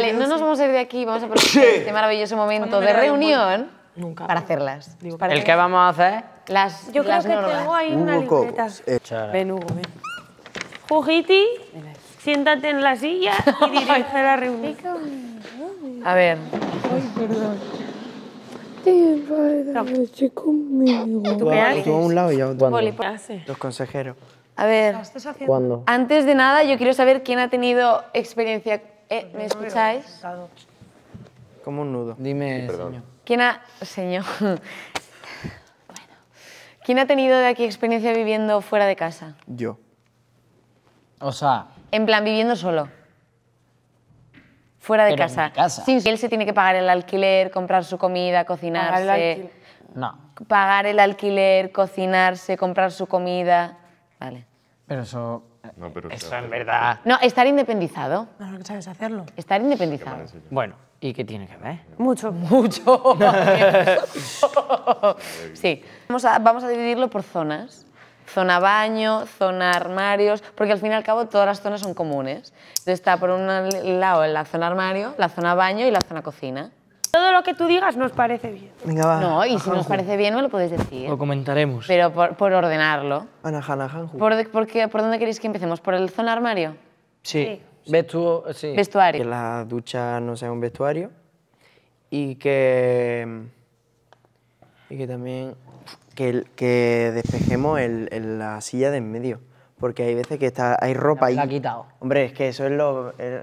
Vale, no nos vamos a ir de aquí, vamos a aprovechar este maravilloso momento de reunión para hacerlas. ¿El que vamos a hacer? Las Yo creo que tengo ahí una libreta. Ven, Hugo, ven. Jujiti, siéntate en la silla y dirige la reunión. A ver. Ay, perdón. ¿Tú a un lado y a otro. Pues, Los consejeros. A ver, ¿Cuándo? antes de nada yo quiero saber quién ha tenido experiencia eh, pues ¿Me escucháis? Como un nudo. Dime, señor. ¿Quién ha... Señor. ¿Quién ha tenido de aquí experiencia viviendo fuera de casa? Yo. O sea... En plan, viviendo solo. Fuera de casa. él se tiene que pagar el alquiler, comprar su comida, cocinarse. No. Pagar el alquiler, cocinarse, comprar su comida. Vale. Pero eso no, pero Eso es verdad. No, estar independizado. No, sabes hacerlo. Estar independizado. Bueno, ¿y qué tiene que ver? Mucho, mucho. sí. Vamos a, vamos a dividirlo por zonas. Zona baño, zona armarios, porque al fin y al cabo todas las zonas son comunes. está por un lado la zona armario, la zona baño y la zona cocina. Todo lo que tú digas nos parece bien. Venga, va. No, y si nos parece bien me lo puedes decir. Lo comentaremos. Pero por, por ordenarlo. Anahan, ¿Por, ¿Por, por, ¿Por dónde queréis que empecemos? ¿Por el zona armario? Sí. sí. Vestuario. Que la ducha no sea un vestuario. Y que... Y que también... Que, que despejemos la silla de en medio porque hay veces que está, hay ropa ahí. La ha quitado. Hombre, es que eso es lo, es,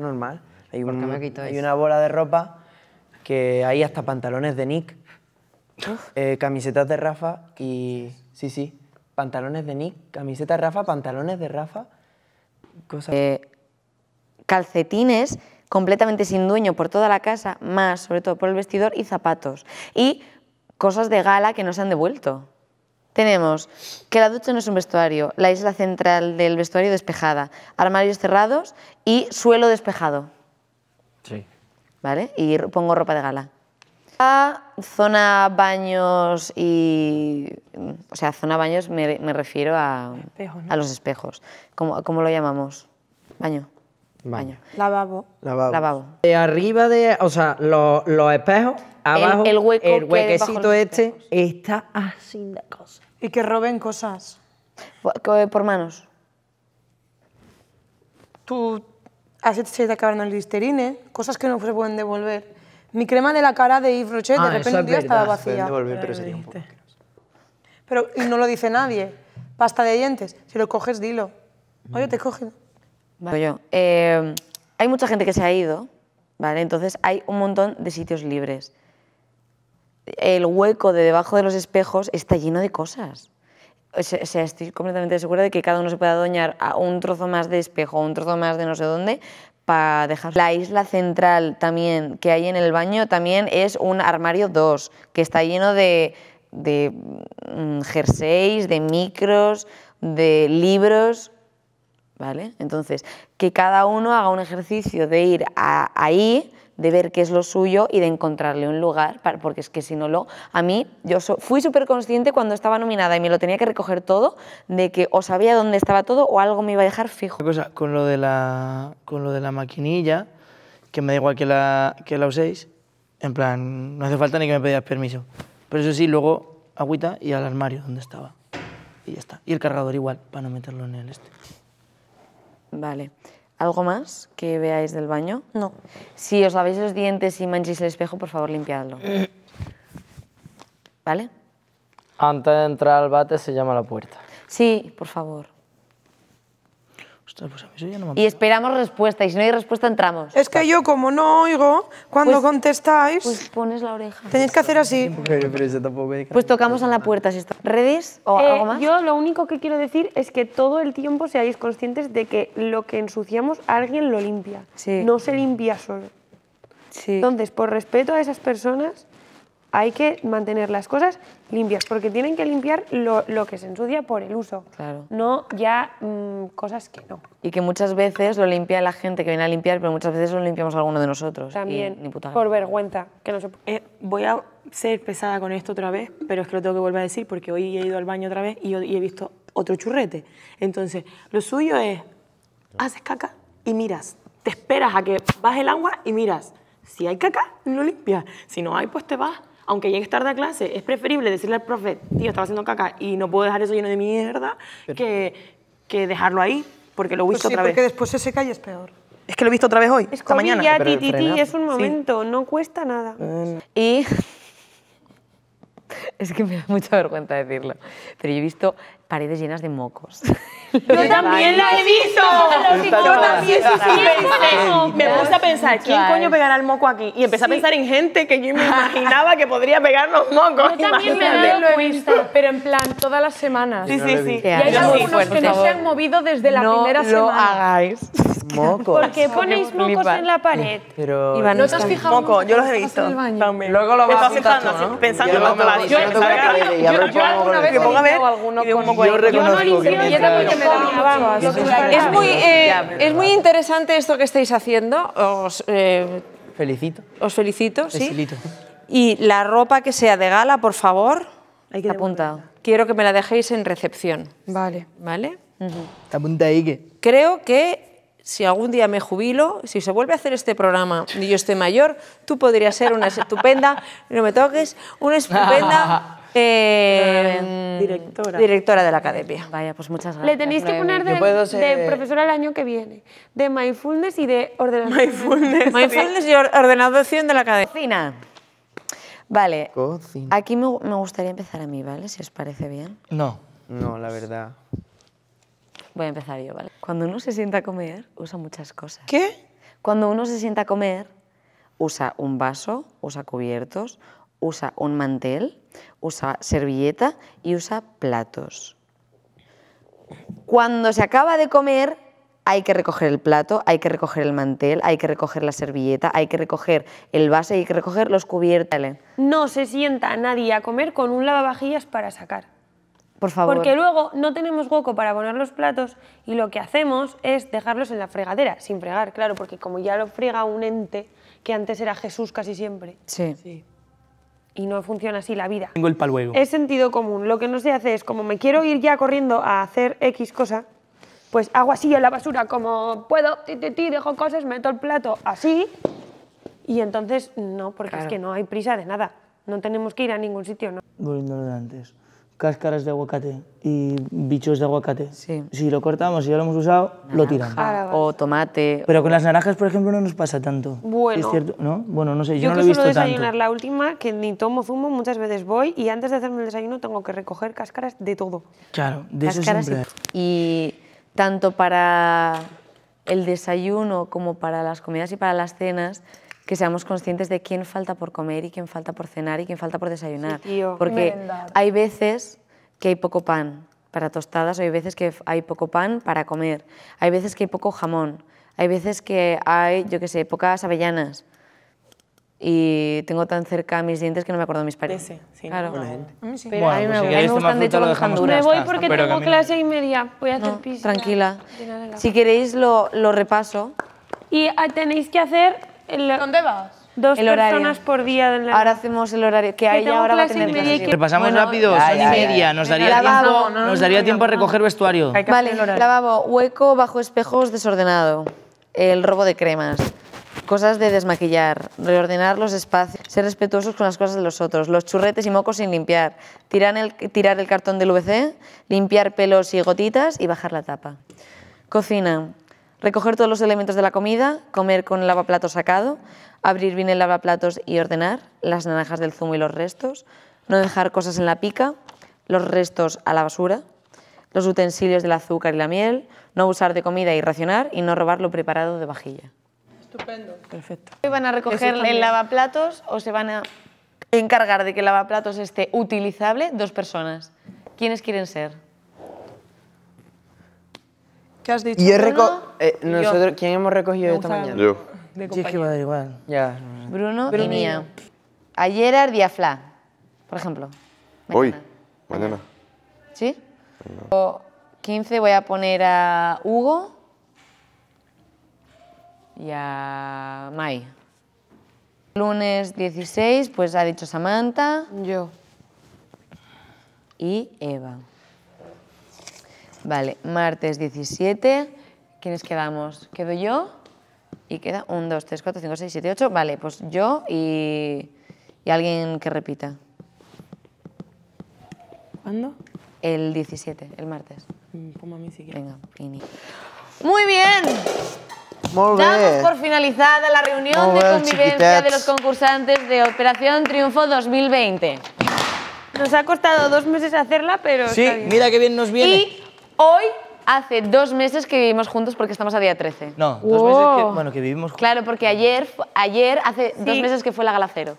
normal. Hay, un, hay una bola de ropa que hay hasta pantalones de Nick, eh, camisetas de Rafa y... Sí, sí, pantalones de Nick, camiseta de Rafa, pantalones de Rafa, cosas... Eh, calcetines completamente sin dueño por toda la casa, más sobre todo por el vestidor y zapatos. Y cosas de gala que no se han devuelto. Tenemos que la ducha no es un vestuario, la isla central del vestuario despejada, armarios cerrados y suelo despejado. Sí. ¿vale? Y pongo ropa de gala. zona baños y... O sea, zona baños me, refiero a, a los espejos. ¿Cómo, lo llamamos? Baño. Baño. Lavabo. Lavabo. De arriba de... O sea, los, espejos, abajo... El, hueco huequecito este está así de cosas. Y que roben cosas. Por, por manos. Tú se te acabaron el Listerine, cosas que no se pueden devolver. Mi crema de la cara de Yves Rocher, de ah, repente un día estaba vacía. Devolver, pero, y no lo dice nadie. Pasta de dientes, si lo coges, dilo. Oye, te he cogido. Pues yo, eh, hay mucha gente que se ha ido, ¿vale? Entonces hay un montón de sitios libres. El hueco de debajo de los espejos está lleno de cosas o sea, estoy completamente segura de que cada uno se pueda doñar a un trozo más de espejo, un trozo más de no sé dónde, para dejar. La isla central también que hay en el baño también es un armario 2, que está lleno de, de mm, jerseys, de micros, de libros, ¿vale? Entonces, que cada uno haga un ejercicio de ir ahí de ver qué es lo suyo y de encontrarle un lugar, porque es que si no lo... A mí, yo fui súper consciente cuando estaba nominada y me lo tenía que recoger todo, de que o sabía dónde estaba todo o algo me iba a dejar fijo. Cosa, con, lo de la, con lo de la maquinilla, que me da igual que la, que la uséis, en plan, no hace falta ni que me pedías permiso. Pero eso sí, luego agüita y al armario donde estaba. Y ya está. Y el cargador igual, para no meterlo en el este. Vale. ¿Algo más que veáis del baño? No. Si os laváis los dientes y mancháis el espejo, por favor, limpiadlo. ¿Vale? Antes de entrar al bate se llama la puerta. Sí, por favor. Pues y esperamos respuesta, y si no hay respuesta, entramos. Es que yo, como no oigo, cuando pues- contestáis, Pues pones la oreja. tenéis que hacer así. Pues tocamos a la puerta si está. redes o eh, algo más? Yo lo único que quiero decir es que todo el tiempo seáis conscientes de que lo que ensuciamos alguien lo limpia. No se limpia solo. Entonces, por respeto a esas personas, hay que mantener las cosas limpias, porque tienen que limpiar lo, lo que se ensucia por el uso, claro. no ya mm, cosas que no. Y que muchas veces lo limpia la gente que viene a limpiar, pero muchas veces lo limpiamos alguno de nosotros. También, por vergüenza. Que no eh, voy a ser pesada con esto otra vez, pero es que lo tengo que volver a decir porque hoy he ido al baño otra vez y, y he visto otro churrete. Entonces, lo suyo es, haces caca y miras, te esperas a que baje el agua y miras. Si hay caca, lo limpias. Si no hay, pues te vas aunque llegues tarde a clase, es preferible decirle al profe, tío, estaba haciendo caca y no puedo dejar eso lleno de mierda, que, que, dejarlo ahí, porque lo he visto pues otra vez. porque después se seca y es peor. Es que lo he visto otra vez hoy, es mañana. Ya, ti, ti, es un momento, no cuesta nada. Eh, y... Es que me da mucha vergüenza decirlo. Pero yo he visto paredes llenas de mocos. Yo también la he visto. Yo también Me puse a pensar, ¿quién coño pegará el moco aquí? Y empecé a pensar en gente que yo me imaginaba que podría pegar los mocos. Yo también lo he visto, pero en plan todas las semanas. Sí, sí, sí. Y hay algunos que no se han movido desde la primera semana. No lo hagáis. Mocos. ¿Por qué ponéis mocos en la pared? Pero ¿No te has fijado? Moco, yo los he visto. También. Luego lo vas a pensando, pensando. Yo alguna vez he alguno con es muy, interesante esto que estáis haciendo. Os eh, felicito. Os felicito, sí. Y la ropa que sea de gala, por favor. Hay apuntado. Quiero que me la dejéis en recepción. Vale. ¿Vale? Creo que si algún día me jubilo, si se vuelve a hacer este programa y yo esté mayor, tú podrías ser una estupenda, no me toques, una estupenda Em, directora. directora de la academia. Vaya, pues muchas gracias. Le tenéis que poner de, eh, profesora el año que viene, de mindfulness y de ordenación. Mindfulness. y ordenación de la academia. Cocina. Vale. Aquí me, me gustaría empezar a mí, ¿vale? Si os parece bien. No. No, la verdad. Voy a empezar yo, ¿vale? Cuando uno se sienta a comer, usa muchas cosas. ¿Qué? Cuando uno se sienta a comer, usa un vaso, usa cubiertos, usa un mantel, usa servilleta y usa platos. Cuando se acaba de comer, hay que recoger el plato, hay que recoger el mantel, hay que recoger la servilleta, hay que recoger el vaso, hay que recoger los cubiertos. No se sienta nadie a comer con un lavavajillas para sacar. Por favor. Porque luego no tenemos hueco para poner los platos y lo que hacemos es dejarlos en la fregadera, sin fregar, claro, porque como ya lo frega un ente que antes era Jesús casi siempre. sí y no funciona así la vida. Tengo el paluego. Es sentido común. Lo que no se hace es, como me quiero ir ya corriendo a hacer X cosa, pues hago así en la basura, como puedo, te dejo cosas, meto el plato así. Y entonces, no, porque es que no hay prisa de nada. No tenemos que ir a ningún sitio, ¿no? Volviendo antes cáscaras de aguacate y bichos de aguacate. Si lo cortamos y ya lo hemos usado, lo tiramos. O tomate. Pero con las naranjas, por ejemplo, no nos pasa tanto. Bueno. Es cierto, ¿no? Bueno, no sé, yo, no lo he visto tanto. Yo desayunar la última, que ni tomo zumo, muchas veces voy y antes de hacerme el desayuno tengo que recoger cáscaras de todo. Claro, de eso siempre. Y tanto para el desayuno como para las comidas y para las cenas, que seamos conscientes de quién falta por comer y quién falta por cenar y quién falta por desayunar. Porque hay veces que hay poco pan para tostadas, hay veces que hay poco pan para comer, hay veces que hay poco jamón, hay veces que hay, yo qué sé, pocas avellanas. Y tengo tan cerca mis dientes que no me acuerdo de mis pares. Sí, sí, claro. Pero bueno, me, de hecho, Me voy porque tengo clase y media. Voy a hacer Tranquila. Si queréis, lo, lo repaso. Y ah, tenéis que hacer ¿Dónde vas? Dos personas por día. Ahora hacemos el horario, que ahí ahora va a Repasamos rápido, son y media, nos daría tiempo, nos daría tiempo a recoger vestuario. Vale, lavabo, hueco bajo espejos desordenado, el robo de cremas, cosas de desmaquillar, reordenar los espacios, ser respetuosos con las cosas de los otros, los churretes y mocos sin limpiar, tirar el, tirar el cartón del VC, limpiar pelos y gotitas y bajar la tapa. Cocina, recoger todos los elementos de la comida, comer con el lavaplatos sacado, abrir bien el lavaplatos y ordenar las naranjas del zumo y los restos, no dejar cosas en la pica, los restos a la basura, los utensilios del azúcar y la miel, no usar de comida y racionar y no robar lo preparado de vajilla. Estupendo. Perfecto. ¿Van a recoger el lavaplatos o se van a encargar de que el lavaplatos esté utilizable dos personas? ¿Quiénes quieren ser? ¿Qué has dicho? Eh, ¿Quién hemos recogido esta mañana? Yo. sí, que va a dar igual. Ya. Bruno, y Mía. Ayer Día Fla, por ejemplo. Hoy. Mañana. ¿Sí? 15 voy a poner a Hugo y a Mai. Lunes 16, pues ha dicho Samantha. Yo. Y Eva. Vale, martes 17. ¿Quiénes quedamos? ¿Quedo yo? Y queda 1, 2, 3, 4, 5, 6, 7, 8. Vale, pues yo y, y alguien que repita. ¿Cuándo? El 17, el martes. Como mm, a mí sí Venga, Pini. Muy bien. Muy bien. Damos por finalizada la reunión de convivencia chiquitets. de los concursantes de Operación Triunfo 2020. Nos ha costado dos meses hacerla, pero. Sí, está bien. mira qué bien nos viene. Y hoy hace dos meses que vivimos juntos porque estamos a día 13. No, dos meses que, bueno, que vivimos juntos. Claro, porque ayer, ayer hace dos meses que fue la galacero.